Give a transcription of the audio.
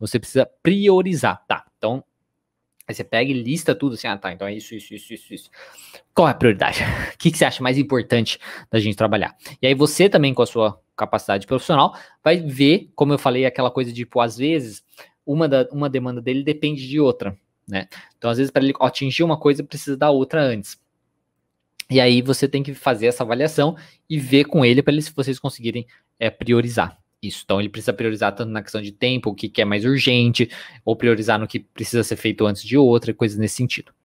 Você precisa priorizar, tá? Então, aí você pega e lista tudo assim, ah, tá, então é isso, isso, isso, isso, isso. Qual é a prioridade? O que, que você acha mais importante da gente trabalhar? E aí você também, com a sua capacidade profissional, vai ver, como eu falei, aquela coisa de, tipo, às vezes, uma, da, uma demanda dele depende de outra, né? Então, às vezes, para ele atingir uma coisa, precisa da outra antes. E aí você tem que fazer essa avaliação e ver com ele para se vocês conseguirem é, priorizar isso. Então ele precisa priorizar tanto na questão de tempo, o que, que é mais urgente, ou priorizar no que precisa ser feito antes de outra, coisas nesse sentido.